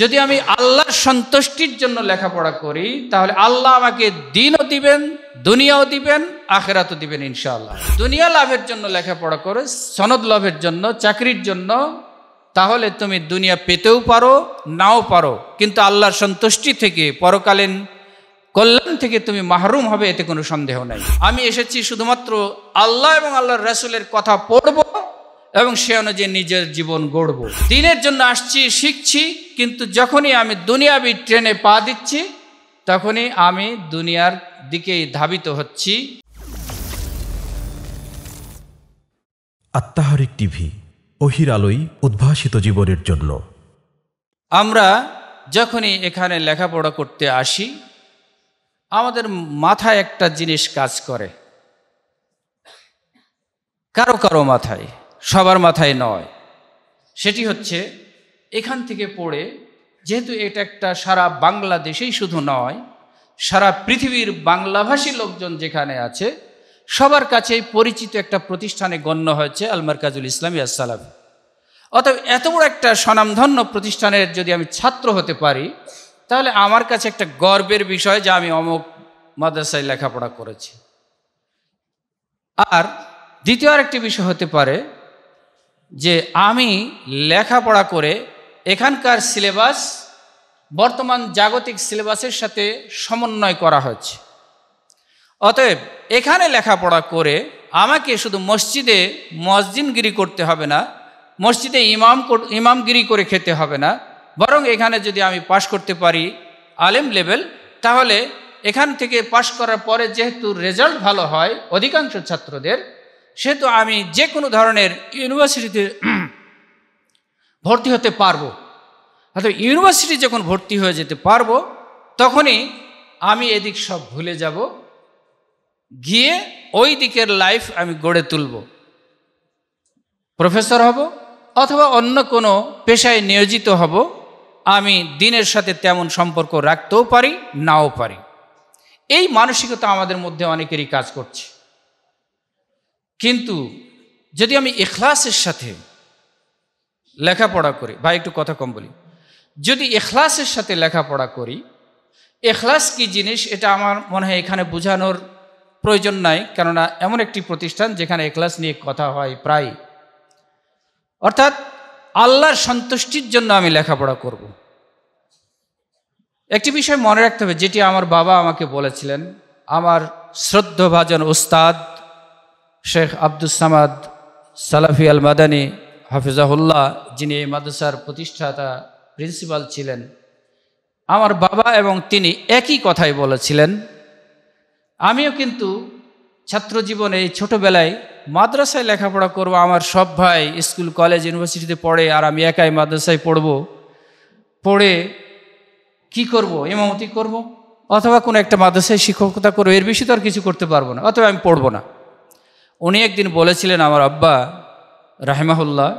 যদি আমি আল্লাহর সন্তুষ্টির জন্য লেখাপড়া করি তাহলে আল্লাহ আমাকে দিনও দিবেন দুনিয়াও দিবেন আখেরাতও দিবেন ইনশাআল্লাহ দুনিয়া লাভের জন্য লেখাপড়া করে সনদ লাভের জন্য চাকরির জন্য তাহলে তুমি দুনিয়া পেতেও পারো নাও পারো কিন্তু আল্লাহর সন্তুষ্টি থেকে পরকালীন কল্যাণ থেকে তুমি মাহরুম হবে এতে কোনো সন্দেহ নাই আমি এসেছি শুধুমাত্র আল্লাহ এবং আল্লাহর রাসুলের কথা পড়বো এবং সে অনুযায়ী নিজের জীবন গড়ব দিনের জন্য আসছি শিখছি কিন্তু যখনই আমি দুনিয়াবি ট্রেনে পা দিচ্ছি তখনই আমি দুনিয়ার দিকে ধাবিত হচ্ছি আত্মাহারিক টিভি অহির আলোই উদ্ভাসিত জীবনের জন্য আমরা যখনই এখানে লেখাপড়া করতে আসি আমাদের মাথায় একটা জিনিস কাজ করে কারো কারো মাথায় সবার মাথায় নয় সেটি হচ্ছে এখান থেকে পড়ে যেহেতু এটা একটা সারা বাংলাদেশেই শুধু নয় সারা পৃথিবীর বাংলাভাষী লোকজন যেখানে আছে সবার কাছে পরিচিত একটা প্রতিষ্ঠানে গণ্য হয়েছে আলমার কাজুল ইসলামী আসসালাম অতএব এত বড় একটা স্বনামধন্য প্রতিষ্ঠানের যদি আমি ছাত্র হতে পারি তাহলে আমার কাছে একটা গর্বের বিষয় যে আমি অমুক মাদ্রাসায় লেখাপড়া করেছি আর দ্বিতীয় আরেকটি বিষয় হতে পারে যে আমি লেখাপড়া করে এখানকার সিলেবাস বর্তমান জাগতিক সিলেবাসের সাথে সমন্বয় করা হচ্ছে অতএব এখানে লেখাপড়া করে আমাকে শুধু মসজিদে মসজিদগিরি করতে হবে না মসজিদে ইমাম ইমামগিরি করে খেতে হবে না বরং এখানে যদি আমি পাশ করতে পারি আলেম লেভেল তাহলে এখান থেকে পাশ করার পরে যেহেতু রেজাল্ট ভালো হয় অধিকাংশ ছাত্রদের সেহেতু আমি যে কোনো ধরনের ইউনিভার্সিটিতে ভর্তি হতে পারবো অর্থাৎ ইউনিভার্সিটি যখন ভর্তি হয়ে যেতে পারবো তখনই আমি এদিক সব ভুলে যাব গিয়ে ওই দিকের লাইফ আমি গড়ে তুলব প্রফেসর হব অথবা অন্য কোনো পেশায় নিয়োজিত হব আমি দিনের সাথে তেমন সম্পর্ক রাখতেও পারি নাও পারি এই মানসিকতা আমাদের মধ্যে অনেকেরই কাজ করছে কিন্তু যদি আমি এখলাসের সাথে লেখাপড়া করি বা একটু কথা কম বলি যদি এখলাসের সাথে লেখাপড়া করি এখলাস কি জিনিস এটা আমার মনে হয় এখানে বোঝানোর প্রয়োজন নাই কেননা এমন একটি প্রতিষ্ঠান যেখানে এখলাস নিয়ে কথা হয় প্রায় অর্থাৎ আল্লাহর সন্তুষ্টির জন্য আমি লেখাপড়া করব। একটি বিষয় মনে রাখতে হবে যেটি আমার বাবা আমাকে বলেছিলেন আমার শ্রদ্ধভাজন ওস্তাদ শেখ আব্দুল সামাদ সালাফি আল মাদানী হাফিজাহুল্লাহ যিনি এই মাদ্রাসার প্রতিষ্ঠাতা প্রিন্সিপাল ছিলেন আমার বাবা এবং তিনি একই কথাই বলেছিলেন আমিও কিন্তু ছাত্র জীবনে ছোটোবেলায় মাদ্রাসায় লেখাপড়া করব আমার সব ভাই স্কুল কলেজ ইউনিভার্সিটিতে পড়ে আর আমি একাই মাদ্রাসায় পড়ব পড়ে কি করব এমামতি করব অথবা কোনো একটা মাদ্রাসায় শিক্ষকতা করবো এর বেশি তো আর কিছু করতে পারবো না অথবা আমি পড়বো না উনি একদিন বলেছিলেন আমার আব্বা রাহেমাহুল্লাহ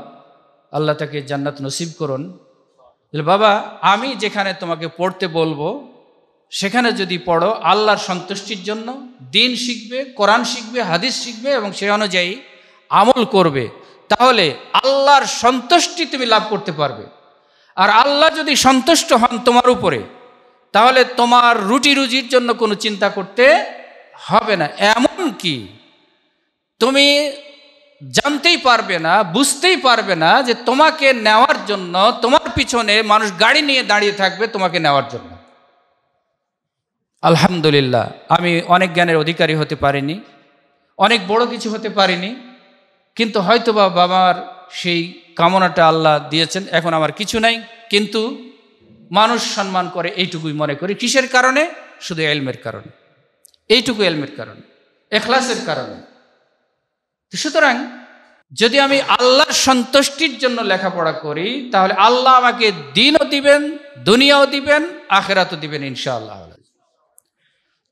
আল্লাহ তাকে জান্নাত নসিব করুন বাবা আমি যেখানে তোমাকে পড়তে বলবো সেখানে যদি পড়ো আল্লাহর সন্তুষ্টির জন্য দিন শিখবে কোরআন শিখবে হাদিস শিখবে এবং সে অনুযায়ী আমল করবে তাহলে আল্লাহর সন্তুষ্টি তুমি লাভ করতে পারবে আর আল্লাহ যদি সন্তুষ্ট হন তোমার উপরে তাহলে তোমার রুটি রুজির জন্য কোনো চিন্তা করতে হবে না এমন কি তুমি জানতেই পারবে না বুঝতেই পারবে না যে তোমাকে নেওয়ার জন্য তোমার পিছনে মানুষ গাড়ি নিয়ে দাঁড়িয়ে থাকবে তোমাকে নেওয়ার জন্য আলহামদুলিল্লাহ আমি অনেক জ্ঞানের অধিকারী হতে পারিনি অনেক বড় কিছু হতে পারিনি কিন্তু হয়তো বা বাবার সেই কামনাটা আল্লাহ দিয়েছেন এখন আমার কিছু নাই কিন্তু মানুষ সম্মান করে এইটুকুই মনে করি কিসের কারণে শুধু এলমের কারণে এইটুকু এলমের কারণে এখলাসের কারণে সুতরাং যদি আমি আল্লাহর সন্তুষ্টির জন্য লেখাপড়া করি তাহলে আল্লাহ আমাকে দিনও দিবেন দুনিয়াও দিবেন আখেরাতও দিবেন ইনশাআল্লাহ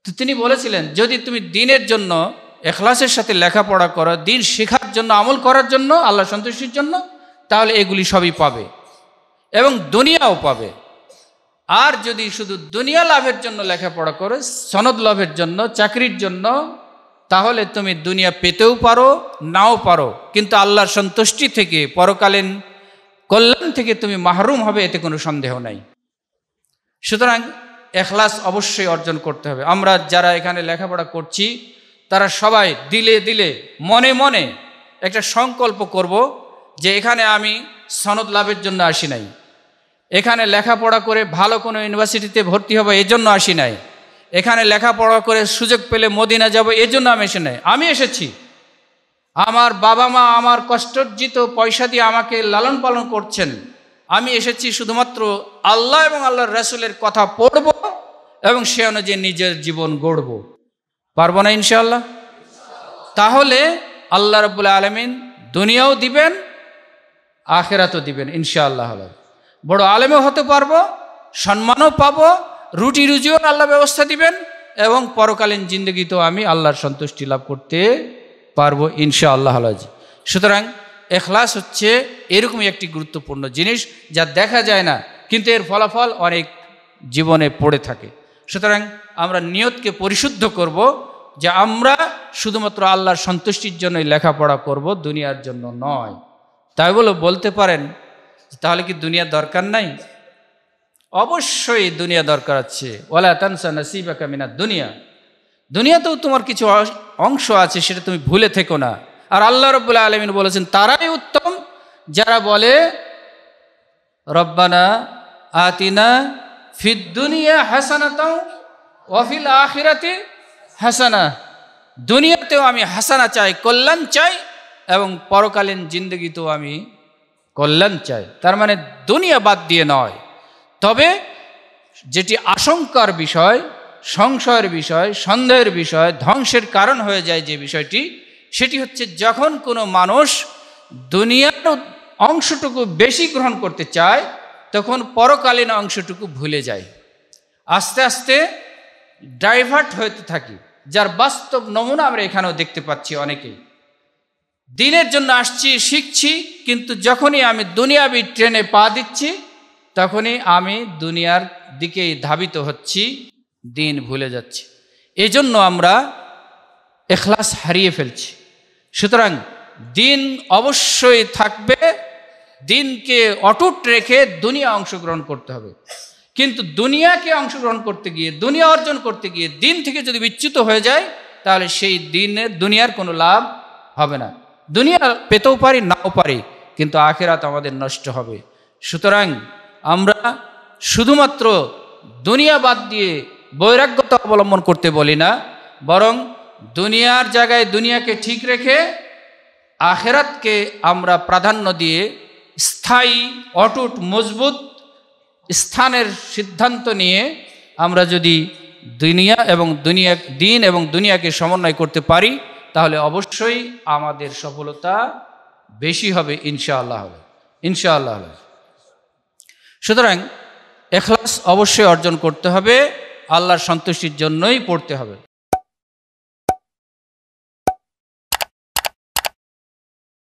তো তিনি বলেছিলেন যদি তুমি দিনের জন্য এখলাসের সাথে লেখাপড়া করো দিন শেখার জন্য আমল করার জন্য আল্লাহ সন্তুষ্টির জন্য তাহলে এগুলি সবই পাবে এবং দুনিয়াও পাবে আর যদি শুধু দুনিয়া লাভের জন্য লেখাপড়া করো সনদ লাভের জন্য চাকরির জন্য তাহলে তুমি দুনিয়া পেতেও পারো নাও পারো কিন্তু আল্লাহর সন্তুষ্টি থেকে পরকালীন কল্যাণ থেকে তুমি মাহরুম হবে এতে কোনো সন্দেহ নাই সুতরাং এখলাস অবশ্যই অর্জন করতে হবে আমরা যারা এখানে লেখাপড়া করছি তারা সবাই দিলে দিলে মনে মনে একটা সংকল্প করব যে এখানে আমি সনদ লাভের জন্য আসি নাই এখানে লেখাপড়া করে ভালো কোনো ইউনিভার্সিটিতে ভর্তি হবো এজন্য আসি নাই এখানে লেখাপড়া করে সুযোগ পেলে মদিনা যাব এই জন্য আমি এসে নেই আমি এসেছি আমার বাবা মা আমার কষ্টার্জিত পয়সা দিয়ে আমাকে লালন পালন করছেন আমি এসেছি শুধুমাত্র আল্লাহ এবং আল্লাহর রাসুলের কথা পড়ব এবং সে অনুযায়ী নিজের জীবন গড়ব পারবো না ইনশাল্লাহ তাহলে আল্লাহ রবুল্লা আলমিন দুনিয়াও দিবেন আখেরাতও দিবেন ইনশাআল্লাহ বড় আলেমও হতে পারবো সম্মানও পাবো রুটি রুজিও আল্লাহ ব্যবস্থা দিবেন এবং পরকালীন জিন্দগিতেও আমি আল্লাহর সন্তুষ্টি লাভ করতে পারবো ইনশা আল্লাহ আলাজি সুতরাং এখলাস হচ্ছে এরকমই একটি গুরুত্বপূর্ণ জিনিস যা দেখা যায় না কিন্তু এর ফলাফল অনেক জীবনে পড়ে থাকে সুতরাং আমরা নিয়তকে পরিশুদ্ধ করব যে আমরা শুধুমাত্র আল্লাহর সন্তুষ্টির জন্যই লেখাপড়া করব দুনিয়ার জন্য নয় তাই বলে বলতে পারেন তাহলে কি দুনিয়া দরকার নাই অবশ্যই দুনিয়া দরকার আছে ওলা তানসা নাসিবা কামিনা দুনিয়া দুনিয়াতেও তোমার কিছু অংশ আছে সেটা তুমি ভুলে থেকো না আর আল্লাহ রব্বুল আলমিন বলেছেন তারাই উত্তম যারা বলে রব্বানা আতিনা ফিদ দুনিয়া হাসানাত ওয়াফিল আখিরাতে হাসানা দুনিয়াতেও আমি হাসানা চাই কল্যাণ চাই এবং পরকালীন জিন্দগিতেও আমি কল্যাণ চাই তার মানে দুনিয়া বাদ দিয়ে নয় তবে যেটি আশঙ্কার বিষয় সংশয়ের বিষয় সন্দেহের বিষয় ধ্বংসের কারণ হয়ে যায় যে বিষয়টি সেটি হচ্ছে যখন কোনো মানুষ দুনিয়ার অংশটুকু বেশি গ্রহণ করতে চায় তখন পরকালীন অংশটুকু ভুলে যায় আস্তে আস্তে ডাইভার্ট হতে থাকি যার বাস্তব নমুনা আমরা এখানেও দেখতে পাচ্ছি অনেকেই দিনের জন্য আসছি শিখছি কিন্তু যখনই আমি দুনিয়াবি ট্রেনে পা দিচ্ছি তখনই আমি দুনিয়ার দিকে ধাবিত হচ্ছি দিন ভুলে যাচ্ছি এই জন্য আমরা এখলাস হারিয়ে ফেলছি সুতরাং দিন অবশ্যই থাকবে দিনকে অটুট রেখে দুনিয়া অংশগ্রহণ করতে হবে কিন্তু দুনিয়াকে অংশগ্রহণ করতে গিয়ে দুনিয়া অর্জন করতে গিয়ে দিন থেকে যদি বিচ্যুত হয়ে যায় তাহলে সেই দিনের দুনিয়ার কোনো লাভ হবে না দুনিয়া পেতেও পারি নাও পারি কিন্তু আখেরাত আমাদের নষ্ট হবে সুতরাং আমরা শুধুমাত্র দুনিয়া বাদ দিয়ে বৈরাগ্যতা অবলম্বন করতে বলি না বরং দুনিয়ার জায়গায় দুনিয়াকে ঠিক রেখে আখেরাতকে আমরা প্রাধান্য দিয়ে স্থায়ী অটুট মজবুত স্থানের সিদ্ধান্ত নিয়ে আমরা যদি দুনিয়া এবং দুনিয়া দিন এবং দুনিয়াকে সমন্বয় করতে পারি তাহলে অবশ্যই আমাদের সফলতা বেশি হবে ইনশাআল্লাহ হবে ইনশাআল্লাহ হবে সুতরাং এখলাস অবশ্যই অর্জন করতে হবে আল্লাহর সন্তুষ্টির জন্যই পড়তে হবে